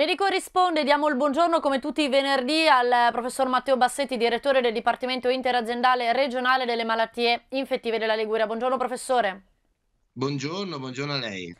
Medico risponde, diamo il buongiorno come tutti i venerdì al professor Matteo Bassetti, direttore del Dipartimento Interaziendale Regionale delle Malattie Infettive della Liguria. Buongiorno professore. Buongiorno, buongiorno a lei.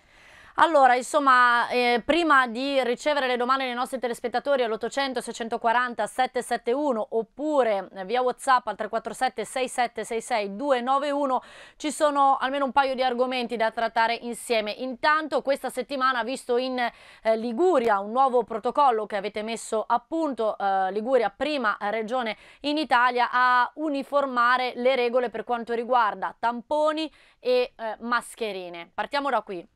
Allora, insomma, eh, prima di ricevere le domande dei nostri telespettatori all'800 640 771 oppure via WhatsApp al 347 6766 291 ci sono almeno un paio di argomenti da trattare insieme. Intanto questa settimana visto in eh, Liguria un nuovo protocollo che avete messo a punto, eh, Liguria prima regione in Italia a uniformare le regole per quanto riguarda tamponi e eh, mascherine. Partiamo da qui.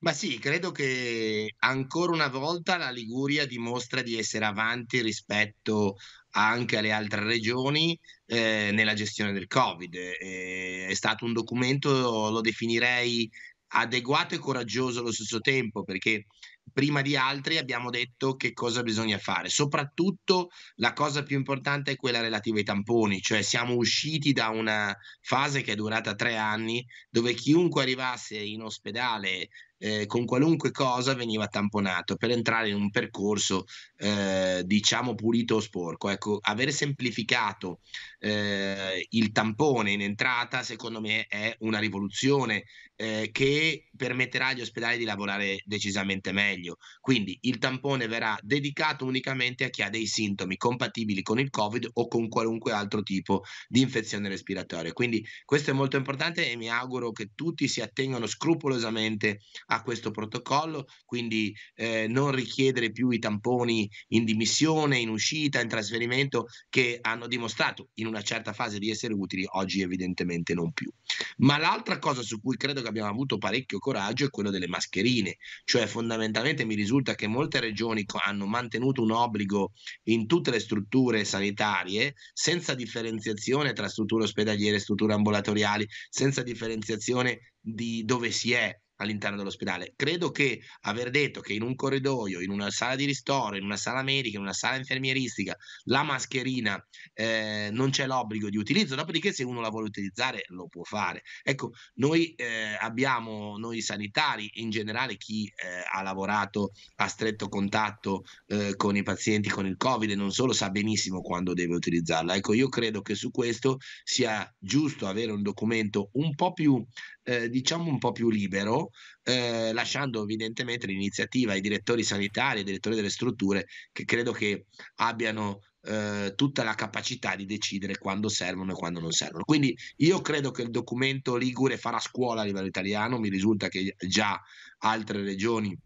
Ma sì, credo che ancora una volta la Liguria dimostra di essere avanti rispetto anche alle altre regioni eh, nella gestione del Covid. Eh, è stato un documento, lo definirei adeguato e coraggioso allo stesso tempo, perché prima di altri abbiamo detto che cosa bisogna fare. Soprattutto la cosa più importante è quella relativa ai tamponi, cioè siamo usciti da una fase che è durata tre anni dove chiunque arrivasse in ospedale eh, con qualunque cosa veniva tamponato per entrare in un percorso eh, diciamo pulito o sporco. Ecco, aver semplificato eh, il tampone in entrata secondo me è una rivoluzione eh, che permetterà agli ospedali di lavorare decisamente meglio. Quindi il tampone verrà dedicato unicamente a chi ha dei sintomi compatibili con il Covid o con qualunque altro tipo di infezione respiratoria. Quindi questo è molto importante e mi auguro che tutti si attengano scrupolosamente a questo protocollo, quindi eh, non richiedere più i tamponi in dimissione, in uscita, in trasferimento che hanno dimostrato in una certa fase di essere utili, oggi evidentemente non più. Ma l'altra cosa su cui credo che abbiamo avuto parecchio coraggio è quello delle mascherine, cioè fondamentalmente mi risulta che molte regioni hanno mantenuto un obbligo in tutte le strutture sanitarie senza differenziazione tra strutture ospedaliere e strutture ambulatoriali, senza differenziazione di dove si è, all'interno dell'ospedale. Credo che aver detto che in un corridoio, in una sala di ristoro, in una sala medica, in una sala infermieristica, la mascherina eh, non c'è l'obbligo di utilizzo, dopodiché se uno la vuole utilizzare lo può fare. Ecco, noi eh, abbiamo, noi sanitari, in generale chi eh, ha lavorato a stretto contatto eh, con i pazienti con il Covid, non solo sa benissimo quando deve utilizzarla. Ecco, io credo che su questo sia giusto avere un documento un po' più, eh, diciamo, un po' più libero, eh, lasciando evidentemente l'iniziativa ai direttori sanitari, ai direttori delle strutture, che credo che abbiano eh, tutta la capacità di decidere quando servono e quando non servono. Quindi io credo che il documento Ligure farà scuola a livello italiano, mi risulta che già altre regioni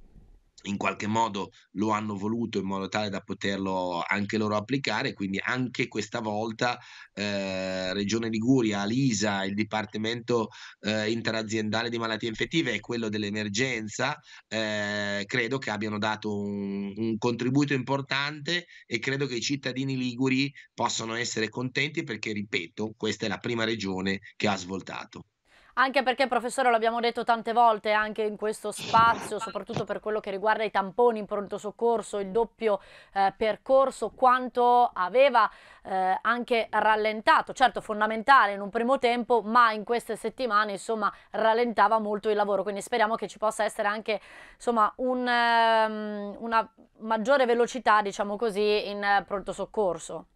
in qualche modo lo hanno voluto in modo tale da poterlo anche loro applicare, quindi anche questa volta eh, Regione Liguria, Alisa, il Dipartimento eh, interaziendale di malattie infettive e quello dell'emergenza, eh, credo che abbiano dato un, un, contributo importante e credo che i cittadini liguri possano essere contenti perché, ripeto, questa è la prima regione che ha svoltato anche perché professore l'abbiamo detto tante volte anche in questo spazio, soprattutto per quello che riguarda i tamponi in pronto soccorso, il doppio eh, percorso, quanto aveva eh, anche rallentato, certo fondamentale in un primo tempo, ma in queste settimane insomma rallentava molto il lavoro, quindi speriamo che ci possa essere anche insomma un, um, una maggiore velocità diciamo così in eh, pronto soccorso.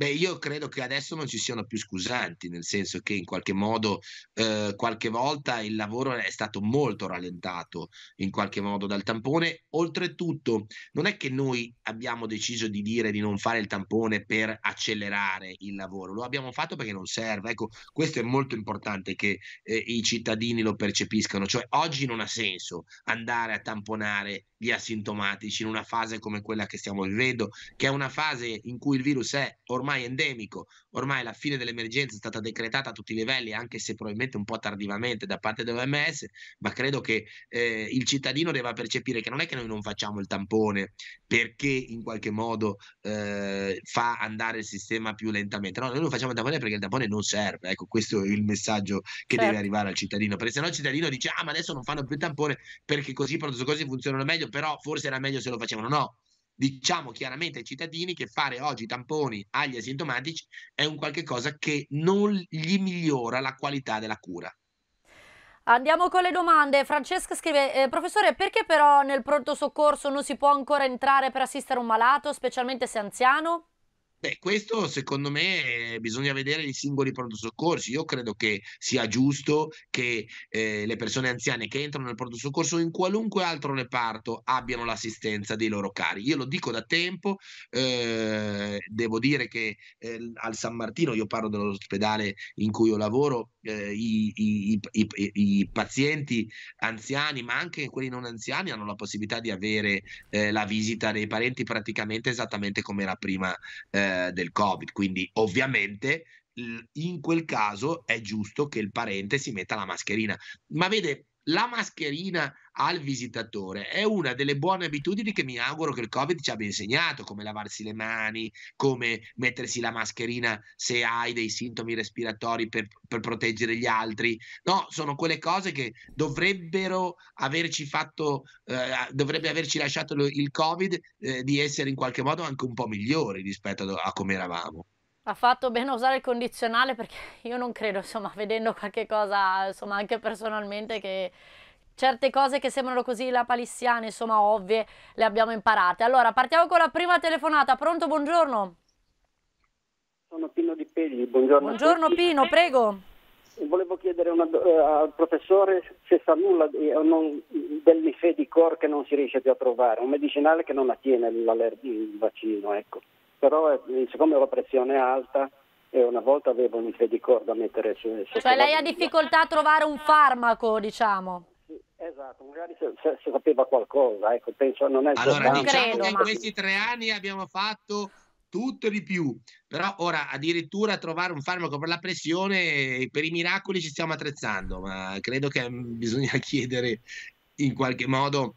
Beh, io credo che adesso non ci siano più scusanti, nel senso che in qualche modo eh, qualche volta il lavoro è stato molto rallentato in qualche modo dal tampone. Oltretutto, non è che noi abbiamo deciso di dire di non fare il tampone per accelerare il lavoro, lo abbiamo fatto perché non serve. Ecco, questo è molto importante che eh, i cittadini lo percepiscano, cioè oggi non ha senso andare a tamponare gli asintomatici in una fase come quella che stiamo vivendo, che è una fase in cui il virus è ormai ormai endemico, ormai la fine dell'emergenza è stata decretata a tutti i livelli, anche se probabilmente un po' tardivamente da parte dell'OMS, ma credo che eh, il cittadino debba percepire che non è che noi non facciamo il tampone perché in qualche modo eh, fa andare il sistema più lentamente, no, noi non facciamo il tampone perché il tampone non serve, ecco questo è il messaggio che certo. deve arrivare al cittadino, perché se no il cittadino dice ah ma adesso non fanno più il tampone perché così i funzionano meglio, però forse era meglio se lo facevano, no diciamo chiaramente ai cittadini che fare oggi tamponi agli asintomatici è un qualche cosa che non gli migliora la qualità della cura. Andiamo con le domande. Francesca scrive, eh, professore, perché però nel pronto soccorso non si può ancora entrare per assistere un malato, specialmente se anziano? Beh, questo secondo me eh, bisogna vedere i singoli pronto soccorsi. Io credo che sia giusto che eh, le persone anziane che entrano nel pronto soccorso o in qualunque altro reparto abbiano l'assistenza dei loro cari. Io lo dico da tempo, eh, devo dire che eh, al San Martino, io parlo dell'ospedale in cui io lavoro, eh, i, i, i, i, pazienti anziani, ma anche quelli non anziani, hanno la possibilità di avere eh, la visita dei parenti praticamente esattamente come era prima eh, del Covid. Quindi ovviamente in quel caso è giusto che il parente si metta la mascherina. Ma vede, la mascherina al visitatore è una delle buone abitudini che mi auguro che il Covid ci abbia insegnato, come lavarsi le mani, come mettersi la mascherina se hai dei sintomi respiratori per, per proteggere gli altri. No, sono quelle cose che dovrebbero averci fatto, eh, dovrebbe averci lasciato il Covid eh, di essere in qualche modo anche un po' migliori rispetto a come eravamo ha fatto bene usare il condizionale perché io non credo, insomma, vedendo qualche cosa, insomma, anche personalmente che certe cose che sembrano così lapalissiane, insomma, ovvie, le abbiamo imparate. Allora, partiamo con la prima telefonata. Pronto, buongiorno. Sono Pino Di Pegli, buongiorno. Buongiorno Pino, prego. Volevo chiedere una, uh, al professore se sa nulla di, eh, non, del mifedicor che non si riesce più a trovare, un medicinale che non attiene il, il vaccino, ecco però eh, siccome la pressione è alta e eh, una volta avevo un infedicordo da mettere su... su cioè lei ha difficoltà a trovare un farmaco, diciamo? esatto, magari se, se, se, sapeva qualcosa, ecco, penso non è Allora, diciamo credo, che ma... in questi tre anni abbiamo fatto tutto di più, però ora addirittura trovare un farmaco per la pressione, eh, per i miracoli ci stiamo attrezzando, ma credo che mm, bisogna chiedere in qualche modo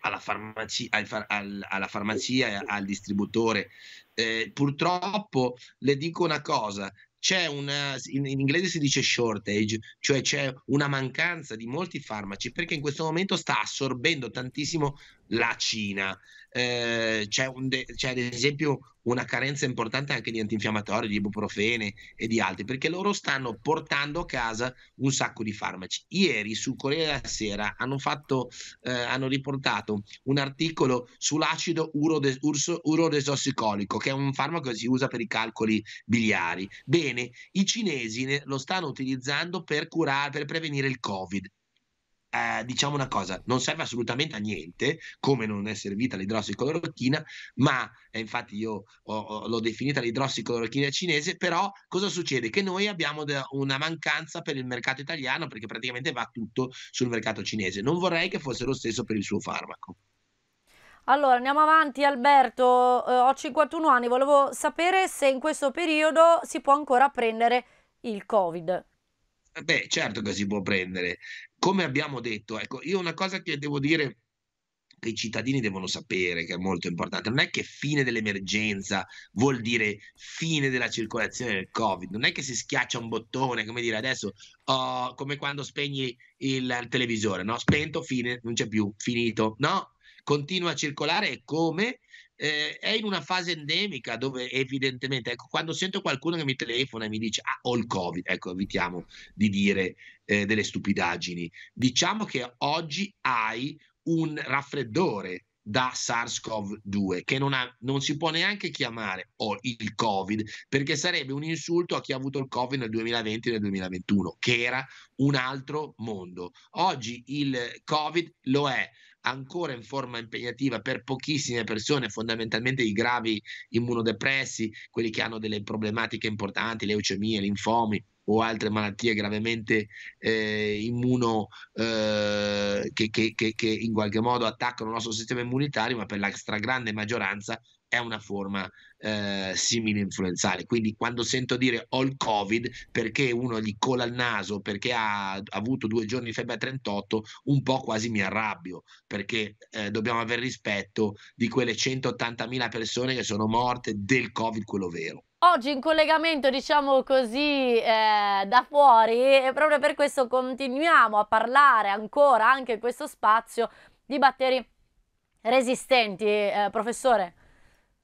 alla farmacia, al, al, alla farmacia, al distributore eh, purtroppo le dico una cosa, c'è una, in, inglese si dice shortage, cioè c'è una mancanza di molti farmaci perché in questo momento sta assorbendo tantissimo la Cina. Eh, c'è, de, c'è, ad esempio una carenza importante anche di antinfiammatori, di ibuprofene e di altri, perché loro stanno portando a casa un sacco di farmaci. Ieri su Corriere della Sera hanno, fatto, eh, hanno riportato un articolo sull'acido urodesossicolico, che è un farmaco che si usa per i calcoli biliari. Bene, i cinesi lo stanno utilizzando per curare, per prevenire il Covid eh, diciamo una cosa, non serve assolutamente a niente, come non è servita l'idrossiclorochina, ma eh, infatti io ho, ho, l'ho definita l'idrossiclorochina cinese, però cosa succede? Che noi abbiamo da, una mancanza per il mercato italiano perché praticamente va tutto sul mercato cinese. Non vorrei che fosse lo stesso per il suo farmaco. Allora, andiamo avanti Alberto, eh, ho 51 anni, volevo sapere se in questo periodo si può ancora prendere il Covid. Eh, beh, certo che si può prendere. Come abbiamo detto, ecco, io una cosa che devo dire che i cittadini devono sapere, che è molto importante, non è che fine dell'emergenza vuol dire fine della circolazione del Covid, non è che si schiaccia un bottone, come dire adesso, oh, come quando spegni il, il televisore, no? Spento, fine, non c'è più, finito, no? Continua a circolare e come? eh, è in una fase endemica dove evidentemente, ecco, quando sento qualcuno che mi telefona e mi dice ah, ho il Covid, ecco, evitiamo di dire eh, delle stupidaggini. Diciamo che oggi hai un raffreddore da SARS-CoV-2 che non, ha, non, si può neanche chiamare oh, il Covid perché sarebbe un insulto a chi ha avuto il Covid nel 2020 e nel 2021 che era un altro mondo oggi il Covid lo è ancora in forma impegnativa per pochissime persone, fondamentalmente i gravi immunodepressi, quelli che hanno delle problematiche importanti, leucemie, linfomi o altre malattie gravemente eh, immuno eh, che, che, che, che in qualche modo attaccano il nostro sistema immunitario, ma per la stragrande maggioranza è una forma eh, simili influenzali. Quindi quando sento dire ho il Covid perché uno gli cola il naso, perché ha, avuto due giorni di febbre a 38, un po' quasi mi arrabbio, perché eh, dobbiamo avere rispetto di quelle 180.000 persone che sono morte del Covid, quello vero. Oggi in collegamento, diciamo così, eh, da fuori e proprio per questo continuiamo a parlare ancora anche in questo spazio di batteri resistenti, eh, professore.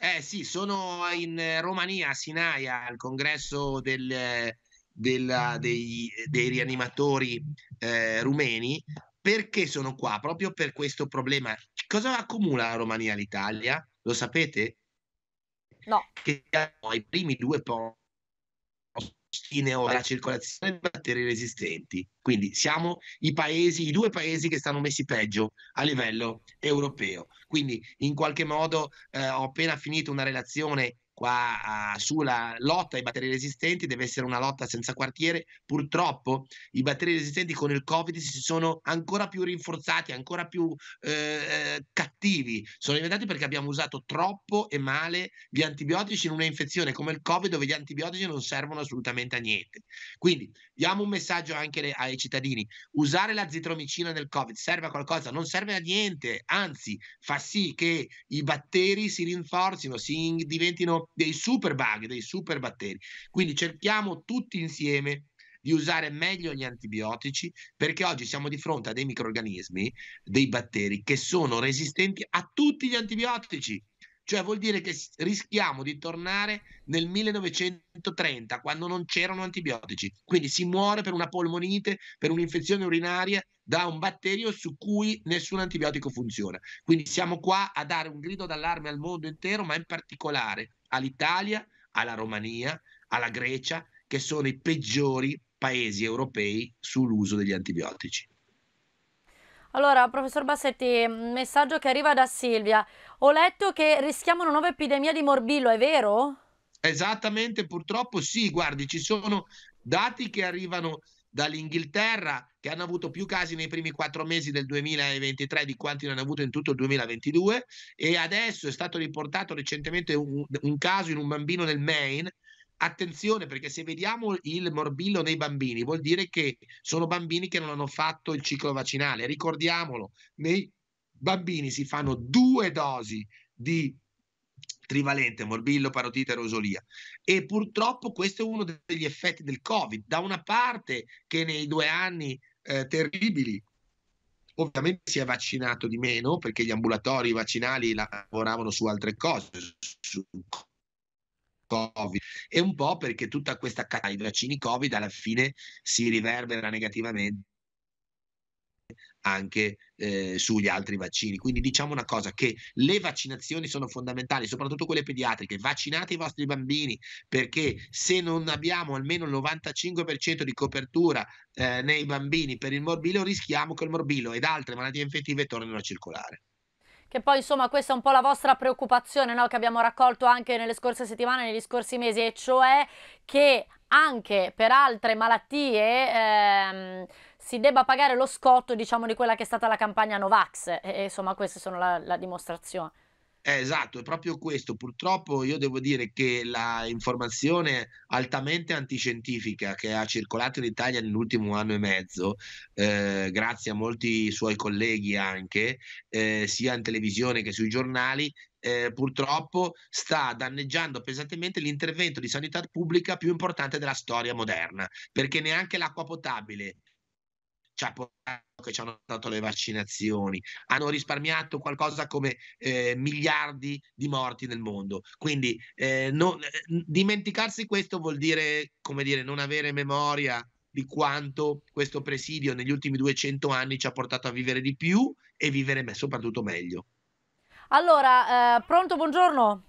Eh sì, sono in Romania, a Sinaia, al congresso del, della, dei, dei, rianimatori eh, rumeni. Perché sono qua? Proprio per questo problema. Cosa accumula la Romania all'Italia? Lo sapete? No. Che hanno i primi due posti o alla circolazione di batteri resistenti. Quindi siamo i paesi, i due paesi che stanno messi peggio a livello europeo. Quindi in qualche modo eh, ho appena finito una relazione qua sulla lotta ai batteri resistenti deve essere una lotta senza quartiere. Purtroppo i batteri resistenti con il Covid si sono ancora più rinforzati, ancora più eh, eh, cattivi. Sono diventati perché abbiamo usato troppo e male gli antibiotici in una infezione come il Covid dove gli antibiotici non servono assolutamente a niente. Quindi diamo un messaggio anche ai cittadini. Usare la zitromicina nel Covid serve a qualcosa? Non serve a niente, anzi fa sì che i batteri si rinforzino, si diventino dei super bug, dei super batteri. Quindi cerchiamo tutti insieme di usare meglio gli antibiotici perché oggi siamo di fronte a dei microrganismi, dei batteri che sono resistenti a tutti gli antibiotici. Cioè vuol dire che rischiamo di tornare nel 1930 quando non c'erano antibiotici. Quindi si muore per una polmonite, per un'infezione urinaria da un batterio su cui nessun antibiotico funziona. Quindi siamo qua a dare un grido d'allarme al mondo intero, ma in particolare all'Italia, alla Romania, alla Grecia, che sono i peggiori paesi europei sull'uso degli antibiotici. Allora, professor Bassetti, messaggio che arriva da Silvia. Ho letto che rischiamo una nuova epidemia di morbillo, è vero? Esattamente, purtroppo sì, guardi, ci sono dati che arrivano dall'Inghilterra, che hanno avuto più casi nei primi quattro mesi del 2023 di quanti ne hanno avuto in tutto il 2022 e adesso è stato riportato recentemente un, un caso in un bambino nel Maine. Attenzione perché se vediamo il morbillo nei bambini vuol dire che sono bambini che non hanno fatto il ciclo vaccinale. Ricordiamolo, nei bambini si fanno due dosi di trivalente, morbillo, parotite, rosolia. E purtroppo questo è uno degli effetti del Covid. Da una parte che nei due anni eh, terribili ovviamente si è vaccinato di meno perché gli ambulatori vaccinali lavoravano su altre cose, su Covid e un po' perché tutta questa catena dei vaccini Covid alla fine si riverbera negativamente anche eh, sugli altri vaccini. Quindi diciamo una cosa, che le vaccinazioni sono fondamentali, soprattutto quelle pediatriche. Vaccinate i vostri bambini perché se non abbiamo almeno il 95% di copertura eh, nei bambini per il morbillo, rischiamo che il morbillo ed altre malattie infettive tornino a circolare. Che poi insomma questa è un po' la vostra preoccupazione no? che abbiamo raccolto anche nelle scorse settimane, negli scorsi mesi, e cioè che anche per altre malattie... Ehm, si debba pagare lo scotto, diciamo, di quella che è stata la campagna Novax. E, insomma, queste sono la, la dimostrazione. Eh, esatto, è proprio questo. Purtroppo io devo dire che la informazione altamente antiscientifica che ha circolato in Italia nell'ultimo anno e mezzo, eh, grazie a molti suoi colleghi anche, eh, sia in televisione che sui giornali, eh, purtroppo sta danneggiando pesantemente l'intervento di sanità pubblica più importante della storia moderna, perché neanche l'acqua potabile ci ha portato che ci hanno dato le vaccinazioni, hanno risparmiato qualcosa come eh, miliardi di morti nel mondo. Quindi eh, non, eh, dimenticarsi questo vuol dire, come dire, non avere memoria di quanto questo presidio negli ultimi 200 anni ci ha portato a vivere di più e vivere soprattutto meglio. Allora, eh, pronto, buongiorno.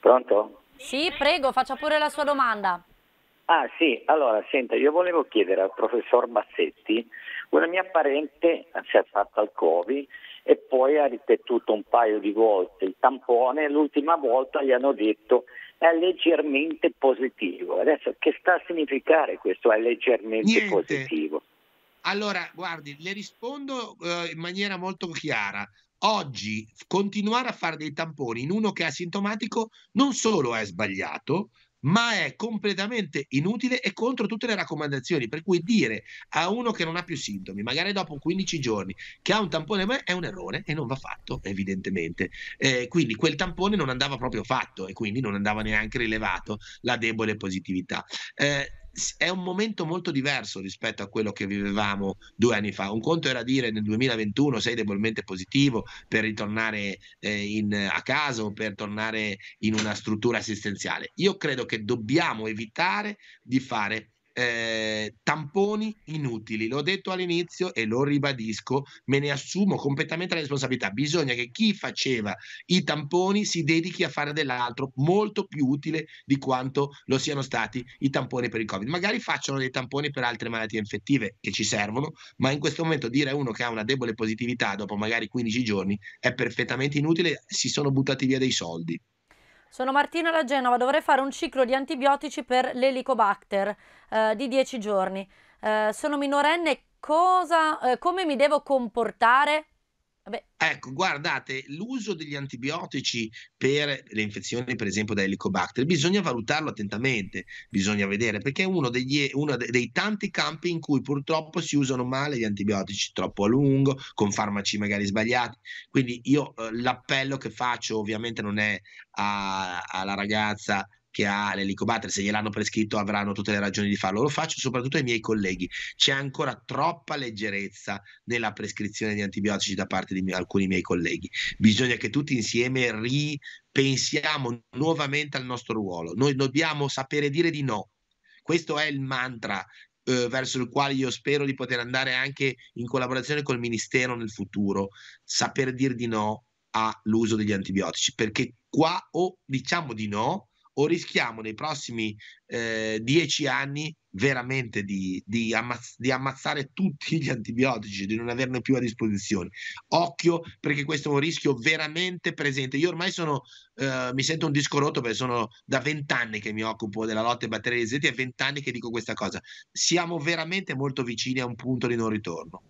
Pronto? Sì, prego, faccia pure la sua domanda. Ah sì, allora senta, io volevo chiedere al professor Bassetti, una mia parente si è fatta il Covid e poi ha ripetuto un paio di volte il tampone, l'ultima volta gli hanno detto è leggermente positivo. Adesso che sta a significare questo è leggermente Niente. positivo? Allora, guardi, le rispondo eh, in maniera molto chiara. Oggi continuare a fare dei tamponi in uno che è asintomatico non solo è sbagliato, ma è completamente inutile e contro tutte le raccomandazioni. Per cui dire a uno che non ha più sintomi, magari dopo 15 giorni, che ha un tampone è un errore e non va fatto, evidentemente. Eh, quindi quel tampone non andava proprio fatto e quindi non andava neanche rilevato la debole positività. Eh, è un momento molto diverso rispetto a quello che vivevamo due anni fa. Un conto era dire nel 2021 sei debolmente positivo per ritornare eh, in, a casa o per tornare in una struttura assistenziale. Io credo che dobbiamo evitare di fare eh, tamponi inutili. L'ho detto all'inizio e lo ribadisco, me ne assumo completamente la responsabilità. Bisogna che chi faceva i tamponi si dedichi a fare dell'altro molto più utile di quanto lo siano stati i tamponi per il Covid. Magari facciano dei tamponi per altre malattie infettive che ci servono, ma in questo momento dire a uno che ha una debole positività dopo magari 15 giorni è perfettamente inutile, si sono buttati via dei soldi. Sono Martina da Genova, dovrei fare un ciclo di antibiotici per l'elicobacter eh, di 10 giorni. Eh, sono minorenne, cosa, eh, come mi devo comportare? Ecco, guardate, l'uso degli antibiotici per le infezioni, per esempio da Helicobacter, bisogna valutarlo attentamente, bisogna vedere, perché è uno, degli, uno dei tanti campi in cui purtroppo si usano male gli antibiotici troppo a lungo, con farmaci magari sbagliati. Quindi io eh, l'appello che faccio ovviamente non è a, alla ragazza che ha l'elicobatter, se gliel'hanno prescritto avranno tutte le ragioni di farlo, lo faccio soprattutto ai miei colleghi, c'è ancora troppa leggerezza nella prescrizione di antibiotici da parte di alcuni miei colleghi, bisogna che tutti insieme ripensiamo nuovamente al nostro ruolo, noi dobbiamo sapere dire di no, questo è il mantra eh, verso il quale io spero di poter andare anche in collaborazione col Ministero nel futuro, saper dire di no all'uso degli antibiotici, perché qua o diciamo di no o rischiamo nei prossimi eh, dieci anni veramente di, di, ammazz- di, ammazzare tutti gli antibiotici, di non averne più a disposizione. Occhio perché questo è un rischio veramente presente. Io ormai sono, eh, mi sento un disco rotto perché sono da vent'anni che mi occupo della lotta ai batteri resistenti e vent'anni che dico questa cosa. Siamo veramente molto vicini a un punto di non ritorno.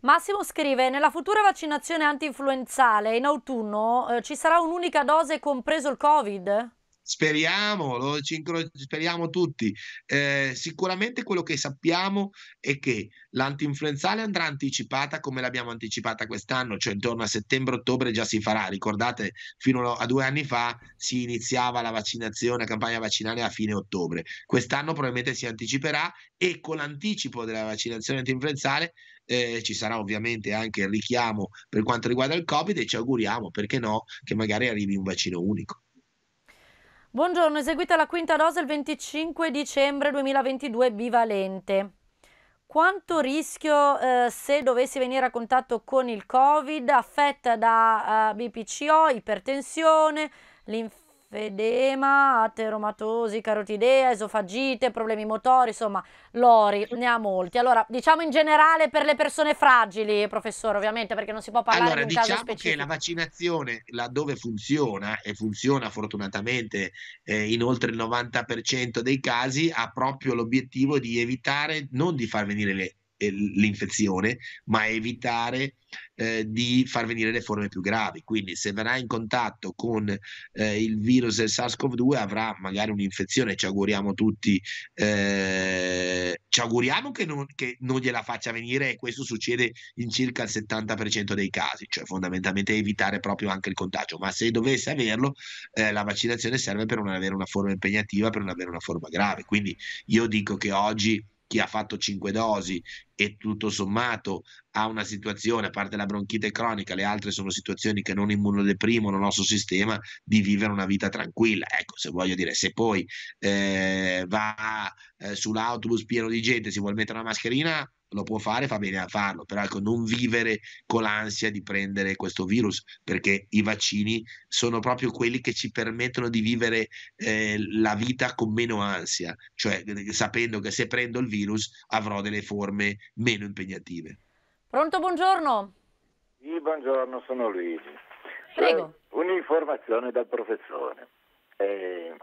Massimo scrive, nella futura vaccinazione anti-influenzale in autunno eh, ci sarà un'unica dose compreso il Covid? Speriamo, lo, incro- speriamo tutti. Eh, sicuramente quello che sappiamo è che l'antinfluenzale andrà anticipata come l'abbiamo anticipata quest'anno, cioè intorno a settembre-ottobre già si farà. Ricordate, fino a due anni fa si iniziava la vaccinazione, la campagna vaccinale a fine ottobre. Quest'anno probabilmente si anticiperà e con l'anticipo della vaccinazione antinfluenzale eh, ci sarà ovviamente anche il richiamo per quanto riguarda il Covid e ci auguriamo, perché no, che magari arrivi un vaccino unico. Buongiorno, eseguita la quinta dose il 25 dicembre 2022 bivalente. Quanto rischio eh, se dovessi venire a contatto con il Covid affetta da eh, BPCO, ipertensione, linfatica? linfedema, ateromatosi, carotidea, esofagite, problemi motori, insomma, Lori ne ha molti. Allora, diciamo in generale per le persone fragili, professore, ovviamente, perché non si può parlare allora, di un diciamo caso specifico. che la vaccinazione, laddove funziona, e funziona fortunatamente eh, in oltre il 90% dei casi, ha proprio l'obiettivo di evitare non di far venire le l'infezione, ma evitare eh, di far venire le forme più gravi. Quindi se verrà in contatto con eh, il virus del SARS-CoV-2 avrà magari un'infezione, ci auguriamo tutti, eh, ci auguriamo che non, che non, gliela faccia venire e questo succede in circa il 70% dei casi, cioè fondamentalmente evitare proprio anche il contagio, ma se dovesse averlo eh, la vaccinazione serve per non avere una forma impegnativa, per non avere una forma grave. Quindi io dico che oggi chi ha fatto 5 dosi e tutto sommato ha una situazione, a parte la bronchite cronica, le altre sono situazioni che non immunodeprimono il nostro sistema, di vivere una vita tranquilla. Ecco, se voglio dire, se poi eh, va eh, sull'autobus pieno di gente, e si vuole mettere una mascherina, lo può fare, fa bene a farlo, però ecco, non vivere con l'ansia di prendere questo virus, perché i vaccini sono proprio quelli che ci permettono di vivere eh, la vita con meno ansia, cioè eh, sapendo che se prendo il virus avrò delle forme meno impegnative. Pronto, buongiorno. Sì, buongiorno, sono Luigi. Prego. Cioè, un'informazione dal professore. Eh,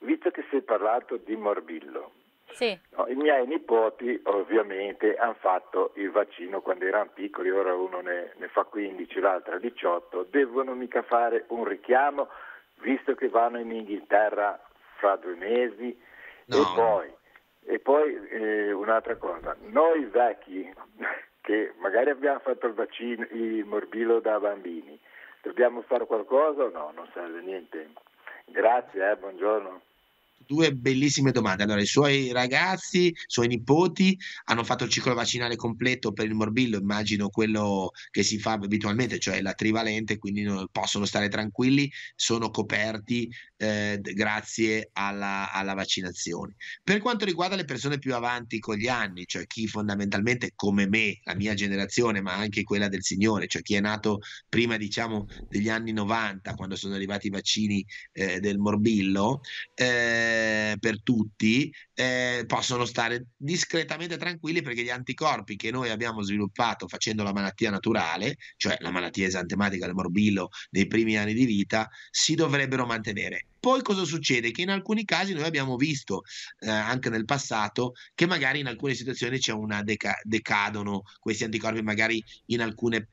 visto che si è parlato di morbillo, sì. No, I miei nipoti ovviamente hanno fatto il vaccino quando erano piccoli, ora uno ne, ne fa 15, l'altro 18, devono mica fare un richiamo visto che vanno in Inghilterra fra due mesi no. e poi, e poi eh, un'altra cosa, noi vecchi che magari abbiamo fatto il vaccino, il morbillo da bambini, dobbiamo fare qualcosa o no? Non serve niente. Grazie, eh, buongiorno due bellissime domande. Allora, i suoi ragazzi, i suoi nipoti hanno fatto il ciclo vaccinale completo per il morbillo, immagino quello che si fa abitualmente, cioè la trivalente, quindi possono stare tranquilli, sono coperti eh, grazie alla, alla, vaccinazione. Per quanto riguarda le persone più avanti con gli anni, cioè chi fondamentalmente come me, la mia generazione, ma anche quella del Signore, cioè chi è nato prima diciamo degli anni 90, quando sono arrivati i vaccini eh, del morbillo, eh, eh, per tutti, eh, possono stare discretamente tranquilli perché gli anticorpi che noi abbiamo sviluppato facendo la malattia naturale, cioè la malattia esantematica del morbillo nei primi anni di vita, si dovrebbero mantenere. Poi cosa succede? Che in alcuni casi noi abbiamo visto eh, anche nel passato che magari in alcune situazioni c'è una deca- decadono questi anticorpi, magari in alcune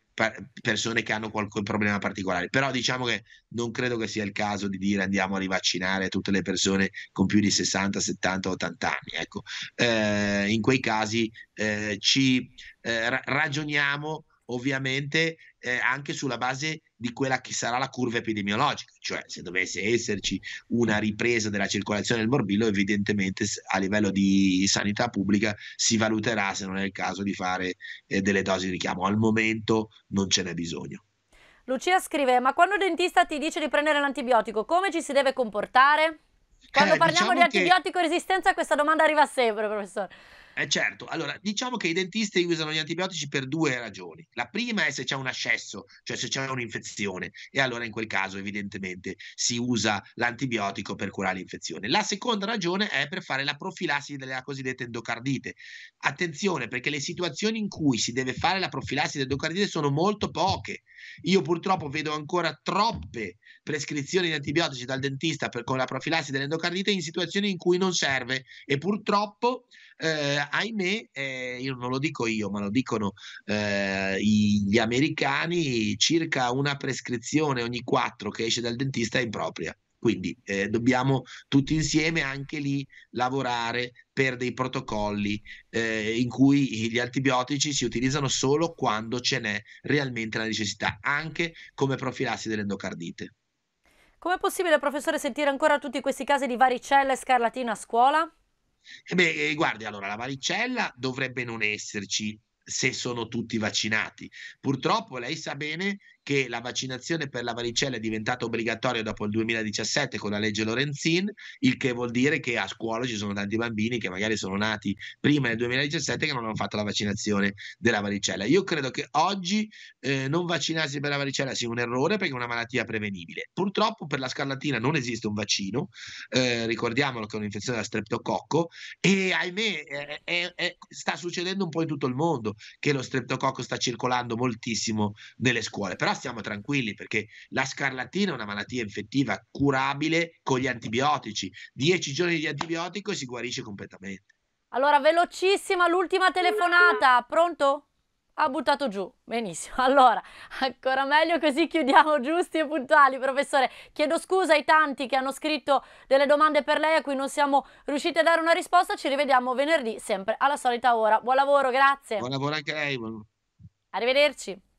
persone che hanno qualche problema particolare. Però diciamo che non credo che sia il caso di dire andiamo a rivaccinare tutte le persone con più di 60, 70, 80 anni. Ecco. Eh, in quei casi eh, ci eh, ragioniamo ovviamente eh, anche sulla base di quella che sarà la curva epidemiologica, cioè se dovesse esserci una ripresa della circolazione del morbillo, evidentemente a livello di sanità pubblica si valuterà se non è il caso di fare eh, delle dosi di richiamo. Al momento non ce n'è bisogno. Lucia scrive, ma quando il dentista ti dice di prendere l'antibiotico, come ci si deve comportare? Quando eh, parliamo diciamo di antibiotico che... resistenza questa domanda arriva sempre, professore. Eh certo, allora diciamo che i dentisti usano gli antibiotici per due ragioni. La prima è se c'è un ascesso, cioè se c'è un'infezione, e allora in quel caso evidentemente si usa l'antibiotico per curare l'infezione. La seconda ragione è per fare la profilassi della cosiddetta endocardite. Attenzione perché le situazioni in cui si deve fare la profilassi dell'endocardite sono molto poche. Io purtroppo vedo ancora troppe prescrizioni di antibiotici dal dentista per, con la profilassi dell'endocardite in situazioni in cui non serve e purtroppo eh, ahimè, eh, io non lo dico io, ma lo dicono eh, gli americani, circa una prescrizione ogni quattro che esce dal dentista è impropria. Quindi eh, dobbiamo tutti insieme anche lì lavorare per dei protocolli eh, in cui gli antibiotici si utilizzano solo quando ce n'è realmente la necessità, anche come profilassi dell'endocardite. Com'è possibile, professore, sentire ancora tutti questi casi di varicella e scarlatina a scuola? E beh, eh, guardi, allora la varicella dovrebbe non esserci se sono tutti vaccinati. Purtroppo lei sa bene che la vaccinazione per la varicella è diventata obbligatoria dopo il 2017 con la legge Lorenzin, il che vuol dire che a scuola ci sono tanti bambini che magari sono nati prima del 2017 che non hanno fatto la vaccinazione della varicella. Io credo che oggi eh, non vaccinarsi per la varicella sia un errore perché è una malattia prevenibile. Purtroppo per la scarlatina non esiste un vaccino, eh, ricordiamolo che è un'infezione da streptococco e ahimè è, è, è, sta succedendo un po' in tutto il mondo che lo streptococco sta circolando moltissimo nelle scuole. Però stiamo tranquilli perché la scarlatina è una malattia infettiva curabile con gli antibiotici. Dieci giorni di antibiotico e si guarisce completamente. Allora, velocissima, l'ultima telefonata. Pronto? Ha buttato giù. Benissimo. Allora, ancora meglio così chiudiamo giusti e puntuali, professore. Chiedo scusa ai tanti che hanno scritto delle domande per lei a cui non siamo riusciti a dare una risposta. Ci rivediamo venerdì sempre alla solita ora. Buon lavoro, grazie. Buon lavoro anche a lei. Arrivederci.